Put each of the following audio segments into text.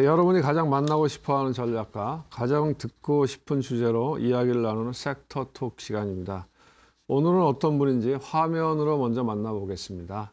여러분이 가장 만나고 싶어하는 전략가, 가장 듣고 싶은 주제로 이야기를 나누는 섹터 톡 시간입니다. 오늘은 어떤 분인지 화면으로 먼저 만나보겠습니다.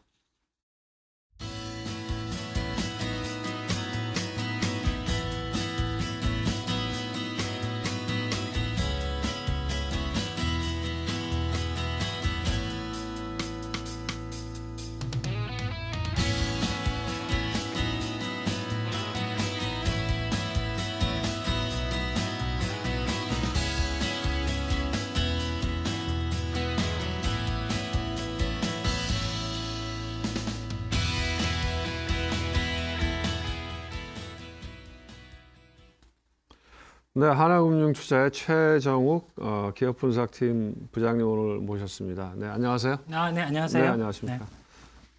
네, 하나금융투자의 최정욱 어, 기업분석팀 부장님 오늘 모셨습니다. 네, 안녕하세요. 아, 네, 안녕하세요. 네, 네. 안녕하십니까. 네.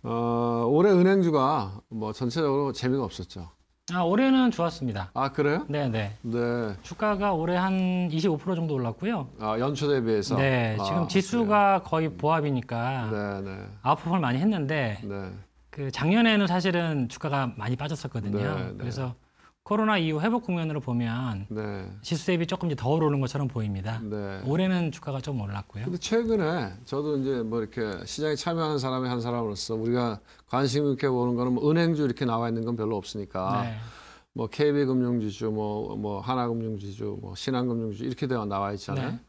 어, 올해 은행주가 뭐 전체적으로 재미가 없었죠. 아, 올해는 좋았습니다. 아, 그래요? 네, 네. 네. 주가가 올해 한 25% 정도 올랐고요. 아, 연초 대비해서? 네, 아, 지금 아, 지수가 그 거의 보합이니까 네, 네. 아웃폼을 많이 했는데 네. 그 작년에는 사실은 주가가 많이 빠졌었거든요. 네, 네. 그래서 코로나 이후 회복 국면으로 보면 네. 지수 대비 조금 더 오르는 것처럼 보입니다. 네. 올해는 주가가 좀 올랐고요. 근데 최근에 저도 이제 뭐 이렇게 시장에 참여하는 사람의 한 사람으로서 우리가 관심 있게 보는 거는 뭐 은행주 이렇게 나와 있는 건 별로 없으니까 네. 뭐 KB 금융지주, 뭐뭐 하나금융지주, 뭐 신한금융지주 이렇게 되어 나와 있잖아요. 네.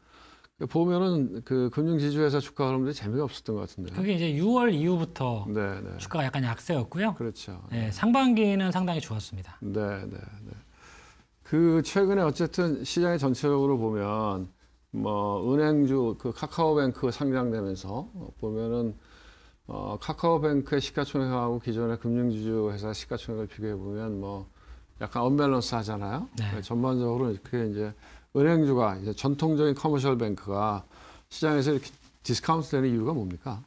보면은 그 금융지주회사 주가 흐름들이 재미가 없었던 것 같은데. 그게 이제 6월 이후부터 네네. 네. 주가가 약간 약세였고요. 그렇죠. 네, 상반기는 상당히 좋았습니다. 네, 네, 네. 그 최근에 어쨌든 시장의 전체적으로 보면 뭐 은행주 그 카카오뱅크 상장되면서 보면은 어 카카오뱅크의 시가총액하고 기존의 금융지주 회사 시가총액을 비교해 보면 뭐 약간 언밸런스 하잖아요. 네. 전반적으로 이렇게 이제 은행주가 이제 전통적인 커머셜 뱅크가 시장에서 이렇게 디스카운트 되는 이유가 뭡니까?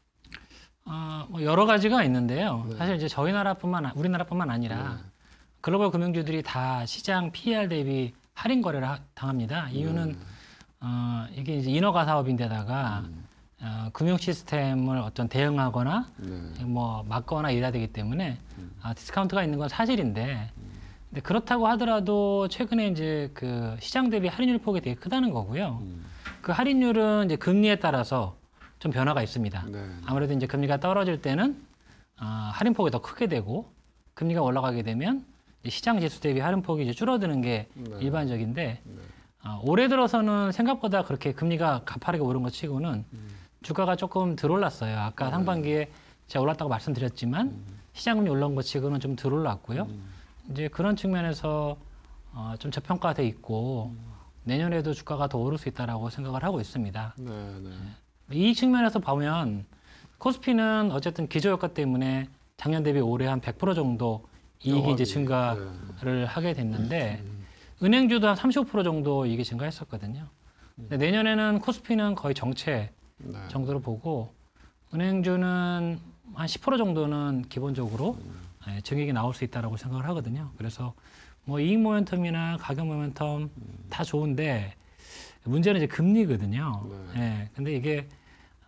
아, 뭐 여러 가지가 있는데요. 네. 사실 이제 저희 나라뿐만 우리나라뿐만 아니라 네. 글로벌 금융주들이 다 시장 PER 대비 할인 거래를 당합니다. 이유는 네. 어, 이게 이제 인허가 사업인데다가 음. 어, 금융 시스템을 어떤 대응하거나 네. 뭐 막거나 이래야 되기 때문에 음. 아, 디스카운트가 있는 건 사실인데 음. 근 네, 그렇다고 하더라도 최근에 이제 그 시장 대비 할인율 폭이 되게 크다는 거고요. 음. 그 할인율은 이제 금리에 따라서 좀 변화가 있습니다. 네. 아무래도 이제 금리가 떨어질 때는 아, 할인 폭이 더 크게 되고 금리가 올라가게 되면 시장 지수 대비 할인 폭이 이제 줄어드는 게 네. 일반적인데 네. 아, 올해 들어서는 생각보다 그렇게 금리가 가파르게 오른 것 치고는 음. 주가가 조금 덜 올랐어요. 아까 네. 상반기에 제가 올랐다고 말씀드렸지만 음. 시장 금리 올라온 것 치고는 좀 덜 올랐고요. 음. 이제 그런 측면에서 어, 좀 저평가돼 있고 음. 내년에도 주가가 더 오를 수 있다라고 생각을 하고 있습니다. 네, 네, 네. 이 측면에서 보면 코스피는 어쨌든 기저효과 때문에 작년 대비 올해 한 100% 정도 이익이 이제 증가를 네. 하게 됐는데 음. 음, 음. 은행주도 한 35% 정도 이익이 증가했었거든요. 음. 내년에는 코스피는 거의 정체 네. 정도로 보고 은행주는 한 10% 정도는 기본적으로 음. 예, 정액이 나올 수 있다라고 생각을 하거든요. 그래서 뭐 이익 모멘텀이나 가격 모멘텀 다 좋은데 문제는 이제 금리거든요. 네. 예, 근데 이게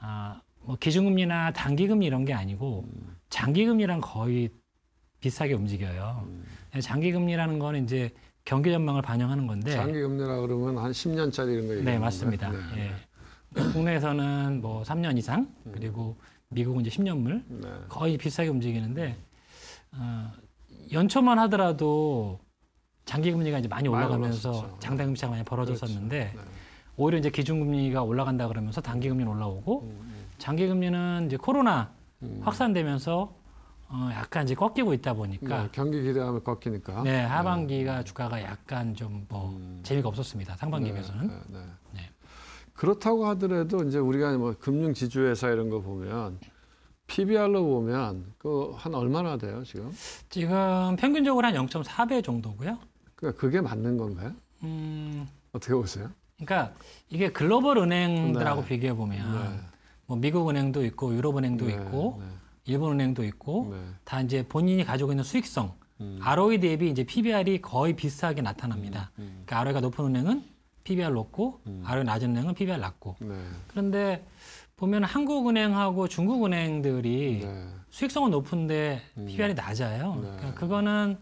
아, 뭐 기준금리나 단기금리 이런 게 아니고 장기금리랑 거의 비슷하게 움직여요. 음. 장기금리라는 건 이제 경기 전망을 반영하는 건데 장기금리라 그러면 한 10년짜리 이런 거예요. 네, 맞습니다. 네, 네. 예. 뭐 국내에서는 뭐 3년 이상 음. 그리고 미국은 이제 10년물 네. 거의 비슷하게 움직이는데 어, 연초만 하더라도 장기 금리가 이제 많이 올라가면서 많이 장단금 차가 많이 벌어졌었는데 그렇죠. 네. 오히려 이제 기준금리가 올라간다 그러면서 단기 금리는 올라오고 음, 음. 장기 금리는 이제 코로나 음. 확산되면서 어, 약간 이제 꺾이고 있다 보니까 네, 경기 기대하면 꺾이니까 네, 네. 하반기가 네. 주가가 약간 좀 뭐 재미가 없었습니다 상반기에 네, 비해서는 네, 네, 그렇다고 하더라도 이제 우리가 뭐 금융 지주회사 이런 거 보면 PBR로 보면 그 한 얼마나 돼요 지금? 지금 평균적으로 한 0.4배 정도고요. 그러니까 그게 맞는 건가요? 음... 어떻게 보세요? 그러니까 이게 글로벌 은행들하고 네. 비교해 보면 네. 뭐 미국 은행도 있고 유럽 은행도 네. 있고 네. 일본 은행도 있고 네. 다 이제 본인이 가지고 있는 수익성 음. ROE 대비 이제 PBR이 거의 비슷하게 나타납니다. 음. 음. 그러니까 ROE가 높은 은행은 PBR 높고 음. ROE 낮은 은행은 PBR 낮고. 네. 그런데 보면 한국은행하고 중국은행들이 네. 수익성은 높은데 음. PBR이 낮아요. 네. 그러니까 그거는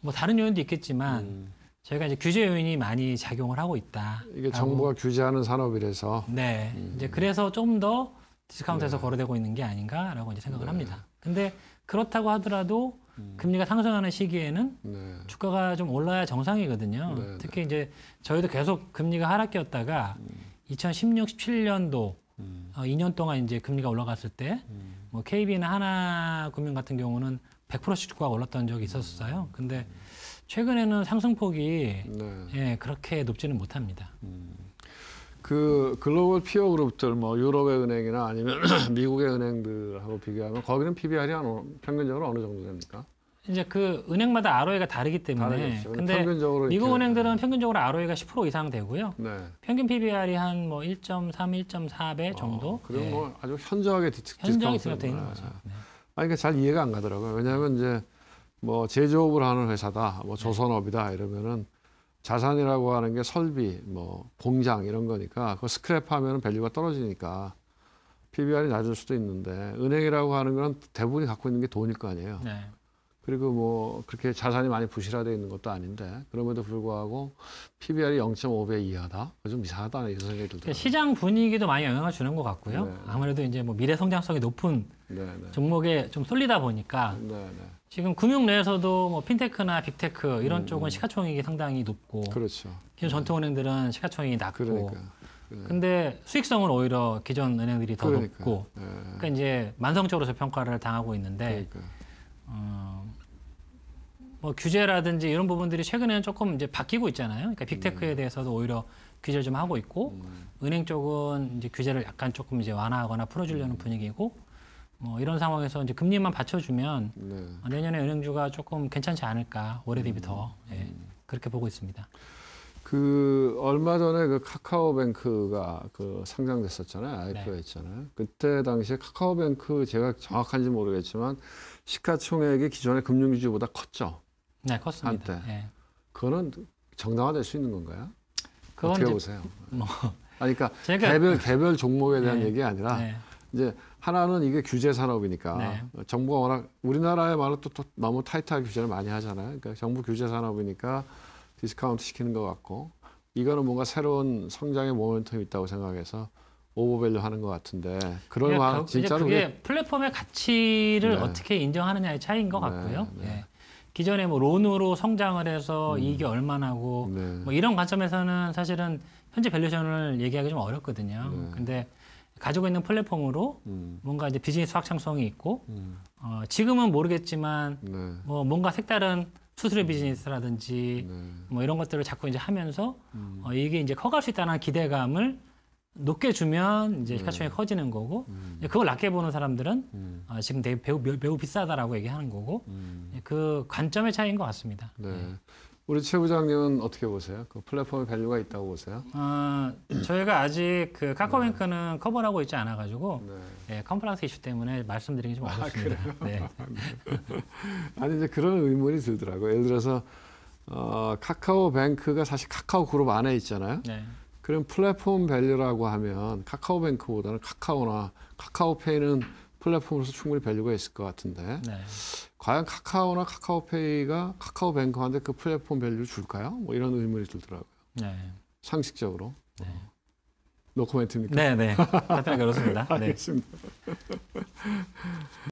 뭐 다른 요인도 있겠지만 음. 저희가 이제 규제 요인이 많이 작용을 하고 있다. 이게 정부가 규제하는 산업이라서. 네. 음. 이제 그래서 좀 더 디스카운트에서 네. 거래되고 있는 게 아닌가라고 이제 생각을 네. 합니다. 근데 그렇다고 하더라도 음. 금리가 상승하는 시기에는 네. 주가가 좀 올라야 정상이거든요. 네, 네. 특히 네. 이제 저희도 계속 금리가 하락기였다가 음. 2016, 17년도 음. 어, 2년 동안 이제 금리가 올라갔을 때, 음. 뭐 KB나 하나금융 같은 경우는 100%씩 주가 올랐던 적이 있었어요. 음. 근데 최근에는 상승폭이 네. 예, 그렇게 높지는 못합니다. 음. 그 글로벌 피어 그룹들 뭐 유럽의 은행이나 아니면 미국의 은행들하고 비교하면 거기는 PBR이 한 평균적으로 어느 정도 됩니까? 이제 그 은행마다 ROE가 다르기 때문에 다르겠죠. 근데 평균적으로 미국 이렇게... 은행들은 음. 평균적으로 ROE가 10% 이상 되고요. 네. 평균 PBR이 한 뭐 1.3, 1.4배 아, 정도. 어, 그리고 뭐 네. 뭐 아주 현저하게 디스, 현저하게 들어가 는 거죠. 네. 아니 그러니까 잘 이해가 안 가더라고요. 왜냐하면 이제 뭐 제조업을 하는 회사다, 뭐 네. 조선업이다 이러면은 자산이라고 하는 게 설비, 뭐 공장 이런 거니까 그 스크랩하면 밸류가 떨어지니까 PBR이 낮을 수도 있는데 은행이라고 하는 건 대부분이 갖고 있는 게 돈일 거 아니에요. 네. 그리고 뭐 그렇게 자산이 많이 부실화되어 있는 것도 아닌데 그럼에도 불구하고 PBR이 0.5배 이하다. 좀 이상하다 이런 생각이 들더라고요. 그러니까 시장 분위기도 많이 영향을 주는 것 같고요. 네. 아무래도 이제 뭐 미래 성장성이 높은 네, 네. 종목에 좀 쏠리다 보니까 네, 네. 지금 금융 내에서도 뭐 핀테크나 빅테크 이런 음, 쪽은 음. 시가총액이 상당히 높고 그렇죠. 기존 전통은행들은 시가총액이 낮고 그러니까. 근데 수익성은 오히려 기존 은행들이 더 그러니까. 높고 그러니까 이제 만성적으로 저평가를 당하고 있는데 그러니까. 어, 뭐 규제라든지 이런 부분들이 최근에는 조금 이제 바뀌고 있잖아요. 그러니까 빅테크에 음. 대해서도 오히려 규제를 좀 하고 있고 음. 은행 쪽은 이제 규제를 약간 조금 이제 완화하거나 풀어주려는 음. 분위기고 뭐 이런 상황에서 이제 금리만 받쳐주면 네. 내년에 은행주가 조금 괜찮지 않을까 올해 대비 더 예. 음. 예, 그렇게 보고 있습니다. 그 얼마 전에 그 카카오뱅크가 그 상장됐었잖아요. IPO 했잖아요. 네. 그때 당시에 카카오뱅크 제가 정확한지 모르겠지만 시가총액이 기존의 금융주보다 컸죠. 네, 컸습니다. 예. 그거는 정당화될 수 있는 건가요? 그건 어떻게 보세요? 뭐 아니, 그러니까 제가... 개별 개별 종목에 대한 네. 얘기 아니라 네. 이제 하나는 이게 규제 산업이니까 네. 정부가 워낙 우리나라에 말로 또, 또 너무 타이트하게 규제를 많이 하잖아요. 그러니까 정부 규제 산업이니까 디스카운트 시키는 것 같고 이거는 뭔가 새로운 성장의 모멘텀이 있다고 생각해서 오버밸류 하는 것 같은데 그럴 그러 그러니까 진짜로 그게 플랫폼의 가치를 네. 어떻게 인정하느냐의 차이인 것 네, 같고요. 네. 예. 기존에 뭐 론으로 성장을 해서 음. 이익이 얼마나고 네. 뭐 이런 관점에서는 사실은 현재 밸류션을 얘기하기 좀 어렵거든요. 네. 근데 가지고 있는 플랫폼으로 음. 뭔가 이제 비즈니스 확장성이 있고 음. 어, 지금은 모르겠지만 네. 뭐 뭔가 색다른 수수료 음. 비즈니스라든지 네. 뭐 이런 것들을 자꾸 이제 하면서 음. 어, 이게 이제 커갈 수 있다는 기대감을 높게 주면 이제 시가총액이 네. 음. 커지는 거고 음. 그걸 낮게 보는 사람들은 음. 아, 지금 되게 매우, 매우 비싸다라고 얘기하는 거고 음. 예, 그 관점의 차이인 것 같습니다. 네. 네. 우리 최 부장님은 어떻게 보세요? 그 플랫폼의 밸류가 있다고 보세요? 아, 저희가 아직 그 카카오뱅크는 네. 커버를 하고 있지 않아가지고 네. 예, 컴플라스 이슈 때문에 말씀드리기 좀 아, 어렵습니다. 아, 네. 아니 이제 그런 의문이 들더라고요. 예를 들어서 어, 카카오뱅크가 사실 카카오 그룹 안에 있잖아요. 네. 그럼 플랫폼 밸류라고 하면 카카오뱅크보다는 카카오나 카카오페이는 플랫폼으로서 충분히 밸류가 있을 것 같은데 네. 과연 카카오나 카카오페이가 카카오뱅크한테 그 플랫폼 밸류를 줄까요? 뭐 이런 의문이 들더라고요. 네. 상식적으로. 네. 노코멘트입니까? 네네. 파트너 네. 그렇습니다. 네. 알겠습니다.